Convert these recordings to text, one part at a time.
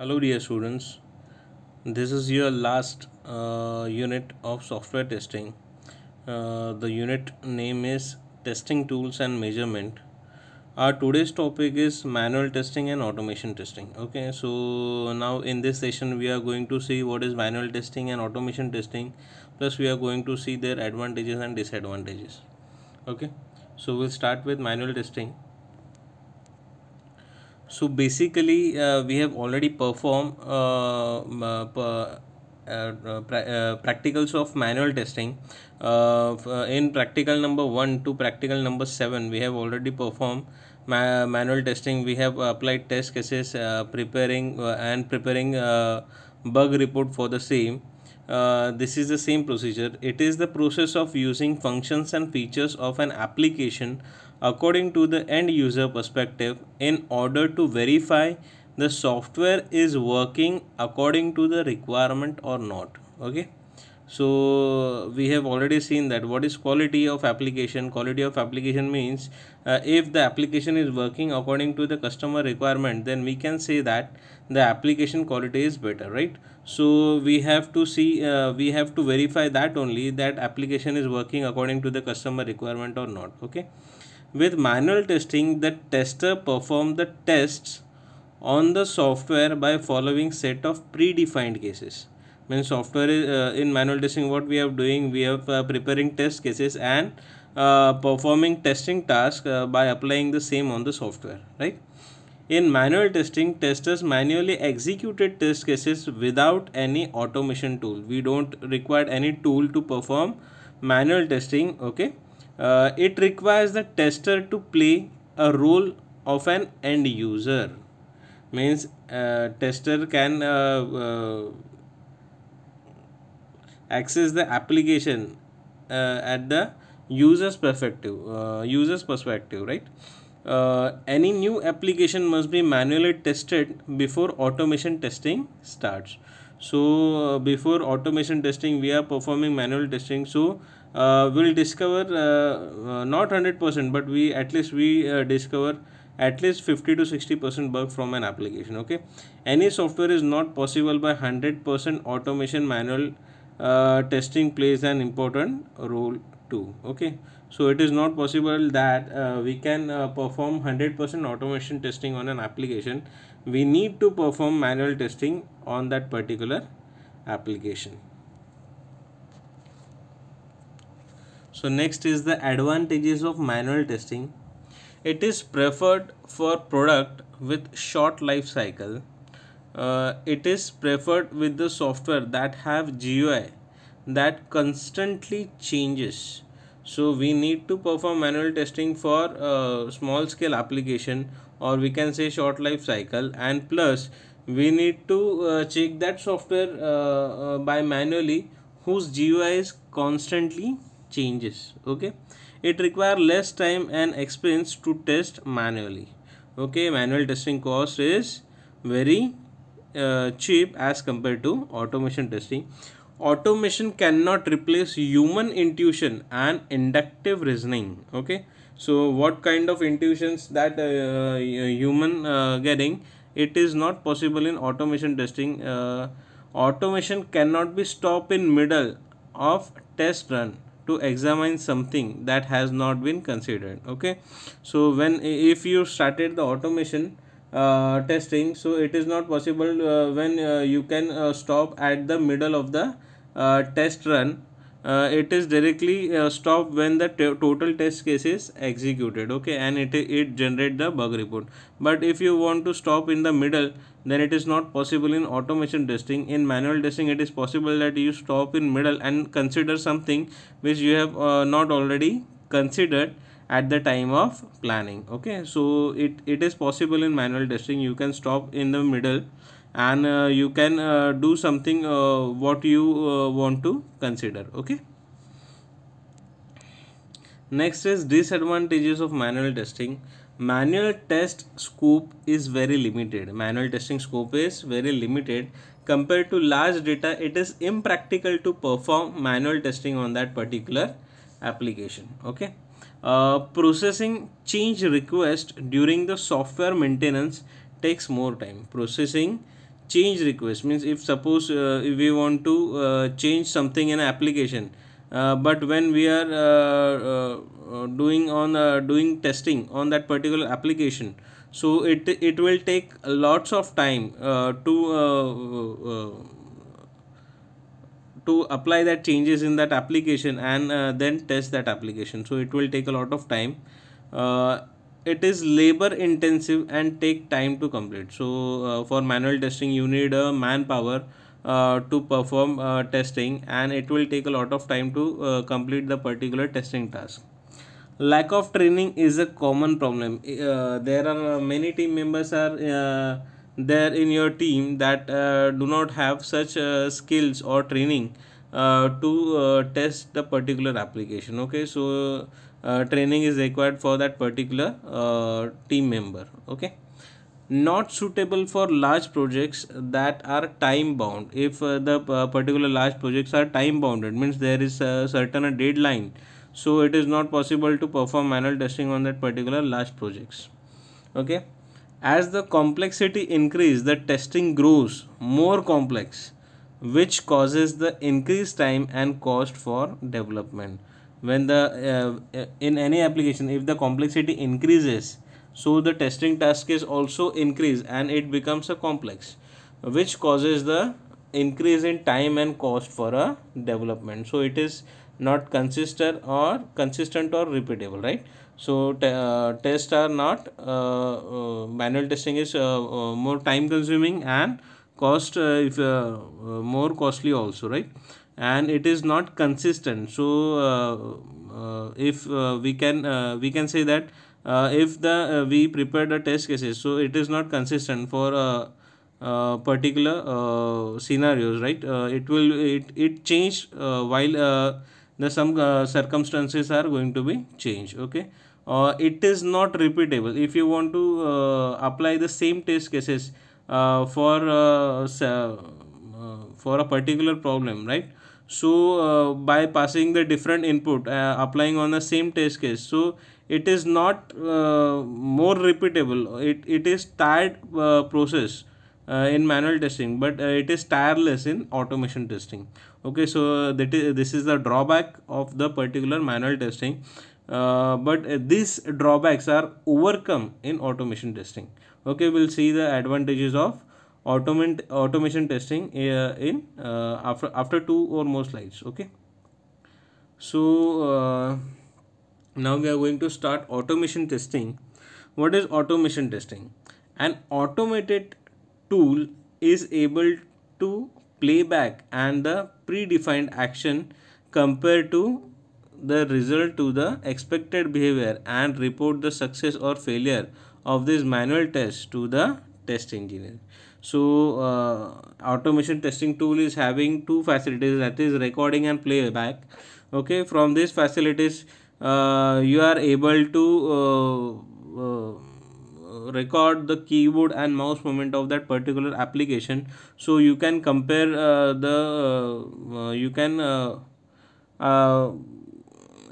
hello dear students this is your last uh, unit of software testing uh, the unit name is testing tools and measurement our today's topic is manual testing and automation testing okay so now in this session we are going to see what is manual testing and automation testing plus we are going to see their advantages and disadvantages okay so we'll start with manual testing so basically uh, we have already performed uh, uh, uh, uh, pra- uh, practicals of manual testing in practical number 1 to practical number 7 we have already performed ma- manual testing we have applied test cases preparing and preparing bug report for the same this is the same procedure it is the process of using functions and features of an application according to the end user perspective in order to verify the software is working according to the requirement or not okay so we have already seen that what is quality of application quality of application means uh, if the application is working according to the customer requirement then we can say that the application quality is better right so we have to see uh, we have to verify that only that application is working according to the customer requirement or not okay with manual testing, the tester performs the tests on the software by following set of predefined cases. When software is, uh, in manual testing, what we are doing, we are uh, preparing test cases and uh, performing testing task uh, by applying the same on the software, right? In manual testing, testers manually executed test cases without any automation tool. We don't require any tool to perform manual testing, okay? uh, it requires the tester to play a role of an end user means uh, tester can uh, uh access the application uh, at the user's perspective uh, user's perspective right any new application must be manually tested before automation testing starts so uh, before automation testing we are performing manual testing so uh, we'll discover uh, uh not 100% but we at least we uh, discover at least 50 to 60% bug from an application okay any software is not possible by 100% automation manual uh, testing plays an important role too okay so it is not possible that we can perform 100% automation testing on an application we need to perform manual testing on that particular application. So next is the advantages of manual testing. It is preferred for product with short life cycle. Uh, it is preferred with the software that have GUI that constantly changes. So we need to perform manual testing for uh, small scale application or we can say short life cycle and plus we need to uh, check that software uh, uh, by manually whose GUI is constantly changes okay it require less time and expense to test manually okay manual testing cost is very uh, cheap as compared to automation testing automation cannot replace human intuition and inductive reasoning okay so what kind of intuitions that uh, human uh, getting it is not possible in automation testing uh, automation cannot be stopped in middle of test run to examine something that has not been considered okay so when if you started the automation uh, testing so it is not possible uh, when uh, you can uh, stop at the middle of the uh, test run uh, it is directly uh, stopped when the total test case is executed okay and it it generate the bug report but if you want to stop in the middle then it is not possible in automation testing in manual testing it is possible that you stop in middle and consider something which you have uh, not already considered at the time of planning okay so it it is possible in manual testing you can stop in the middle and uh, you can uh, do something uh, what you uh, want to consider okay next is disadvantages of manual testing manual test scope is very limited manual testing scope is very limited compared to large data it is impractical to perform manual testing on that particular application okay uh, processing change request during the software maintenance takes more time processing change request means if suppose uh, if we want to uh, change something in application uh, but when we are uh, uh, uh, doing on doing testing on that particular application so it it will take lots of time to to apply that changes in that application and then test that application so it will take a lot of time it is labor intensive and take time to complete so uh, for manual testing you need a uh, manpower uh, to perform uh, testing and it will take a lot of time to uh, complete the particular testing task lack of training is a common problem uh, there are many team members are there in your team that do not have such skills or training to test the particular application okay so uh, training is required for that particular uh, team member okay not suitable for large projects that are time bound if uh, the uh, particular large projects are time bounded means there is a certain deadline so it is not possible to perform manual testing on that particular large projects okay as the complexity increase the testing grows more complex which causes the increased time and cost for development when the uh, uh, in any application if the complexity increases so the testing task is also increased and it becomes a complex which causes the increase in time and cost for a development so it is not consistent or consistent or repeatable right so uh, tests are not uh, uh, manual testing is uh, uh, more time consuming and cost if more costly also right and it is not consistent so uh, uh, if uh, we can we can say that if the we prepare the test cases so it is not consistent for uh, particular uh, scenarios right uh, it will it it change while the some circumstances are going to be changed okay uh, it is not repeatable if you want to apply the same test cases for for a particular problem right so uh, by passing the different input uh, applying on the same test case so it is not uh, more repeatable it, it is tired process uh, in manual testing but uh, it is tireless in automation testing okay so that is this is the drawback of the particular manual testing uh, but these drawbacks are overcome in automation testing okay we'll see the advantages of automation automation testing uh, in uh, after after two or more slides okay so uh, now we are going to start automation testing what is automation testing an automated tool is able to playback and the predefined action compared to the result to the expected behavior and report the success or failure of this manual test to the test engineer so uh, automation testing tool is having two facilities that is recording and playback okay from these facilities uh, you are able to uh, uh, record the keyboard and mouse movement of that particular application so you can compare uh, the uh, uh you can uh,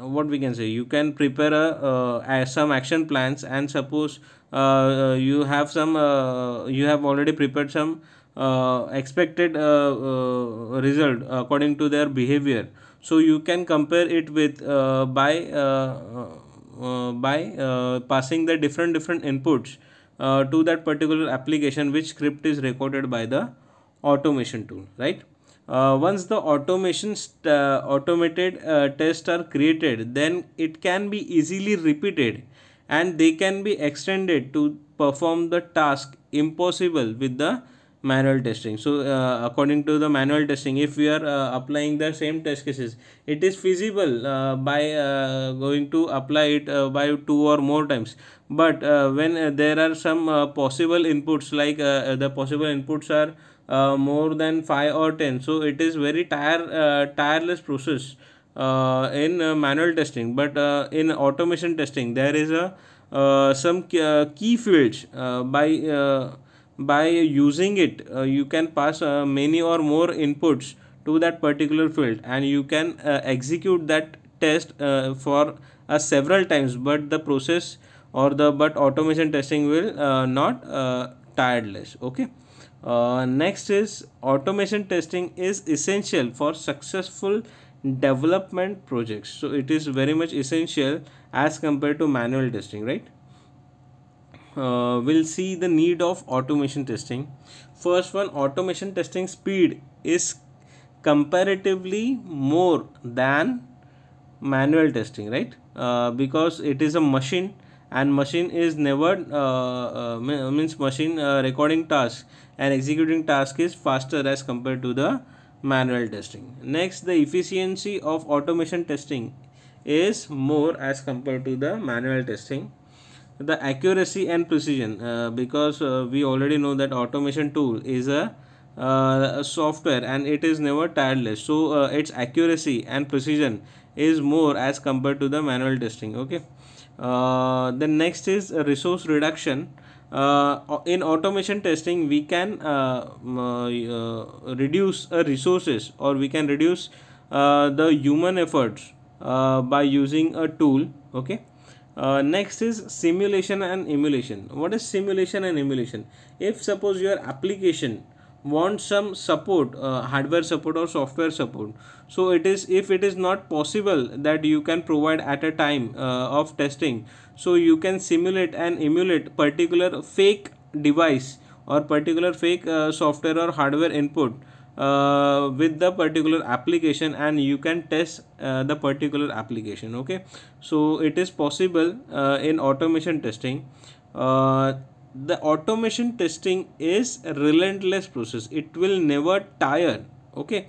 what we can say you can prepare a, some action plans and suppose uh, you have some uh, you have already prepared some uh, expected result according to their behavior so you can compare it with by by passing the different different inputs to that particular application which script is recorded by the automation tool right uh, once the automation uh, automated uh, tests are created then it can be easily repeated and they can be extended to perform the task impossible with the manual testing so uh, according to the manual testing if we are uh, applying the same test cases it is feasible uh, by uh, going to apply it uh, by two or more times but uh, when there are some possible inputs like the possible inputs are more than 5 or 10 so it is very tire tireless process uh, in uh, manual testing but uh, in automation testing there is a uh, some key uh, fields uh, by by using it you can pass many or more inputs to that particular field and you can execute that test for several times but the process or the but automation testing will not tireless okay next is automation testing is essential for successful development projects so it is very much essential as compared to manual testing right uh, we'll see the need of automation testing first one automation testing speed is comparatively more than manual testing right uh, because it is a machine and machine is never uh, uh means machine uh, recording task and executing task is faster as compared to the manual testing. Next, the efficiency of automation testing is more as compared to the manual testing. The accuracy and precision uh, because uh, we already know that automation tool is a, uh, a software and it is never tireless. So uh, its accuracy and precision is more as compared to the manual testing. Okay. Uh, the next is resource reduction uh, in automation testing we can uh, uh, reduce uh, resources or we can reduce the human efforts by using a tool okay uh, next is simulation and emulation what is simulation and emulation if suppose your application want some support uh, hardware support or software support so it is if it is not possible that you can provide at a time uh, of testing so you can simulate and emulate particular fake device or particular fake uh, software or hardware input uh, with the particular application and you can test uh, the particular application okay so it is possible uh, in automation testing the automation testing is a relentless process it will never tire okay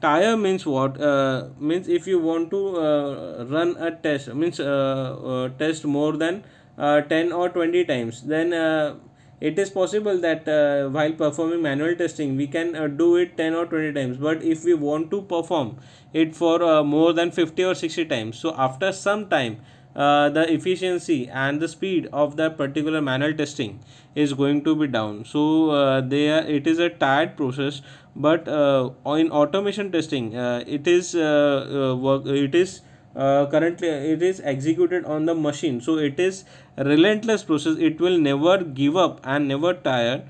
tire means what uh, means if you want to uh, run a test means uh, uh test more than uh, 10 or 20 times then uh, it is possible that while performing manual testing we can do it 10 or 20 times but if we want to perform it for more than 50 or 60 times so after some time uh, the efficiency and the speed of that particular manual testing is going to be down so uh, they are, it is a tired process but uh, in automation testing uh, it is uh, work it is currently it is executed on the machine so it is relentless process it will never give up and never tire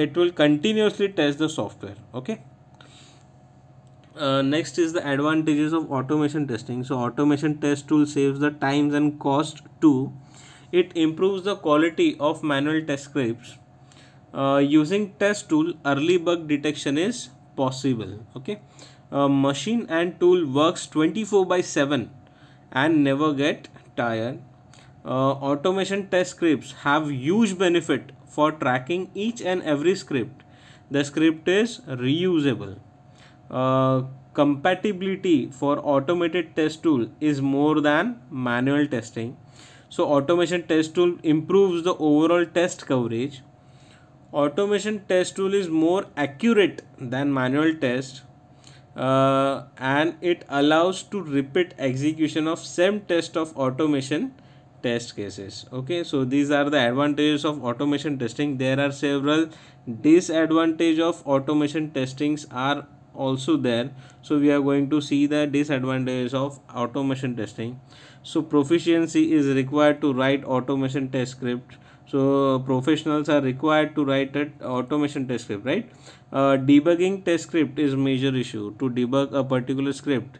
it will continuously test the software okay uh, next is the advantages of automation testing so automation test tool saves the times and cost too it improves the quality of manual test scripts uh, using test tool early bug detection is possible okay uh, machine and tool works 24 by 7 and never get tired uh, automation test scripts have huge benefit for tracking each and every script the script is reusable uh, compatibility for automated test tool is more than manual testing so automation test tool improves the overall test coverage automation test tool is more accurate than manual test uh, and it allows to repeat execution of same test of automation test cases okay so these are the advantages of automation testing there are several disadvantage of automation testings are also there so we are going to see the disadvantages of automation testing so proficiency is required to write automation test script so professionals are required to write an automation test script right uh, debugging test script is major issue to debug a particular script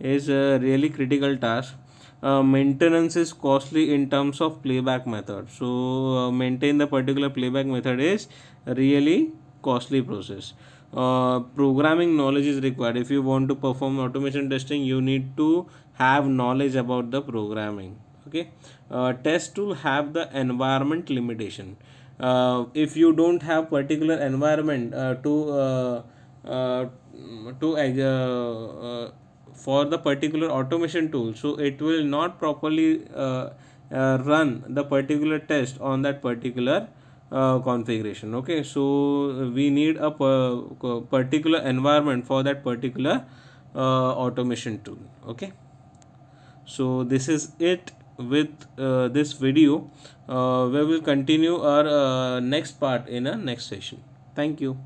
is a really critical task uh, maintenance is costly in terms of playback method so uh, maintain the particular playback method is really costly process uh, programming knowledge is required if you want to perform automation testing you need to have knowledge about the programming okay uh, test tool have the environment limitation uh, if you don't have particular environment uh, to uh, uh, to uh, uh, for the particular automation tool so it will not properly uh, uh, run the particular test on that particular uh, configuration okay so we need a particular environment for that particular uh, automation tool okay so this is it with uh, this video uh, we will continue our uh, next part in a next session thank you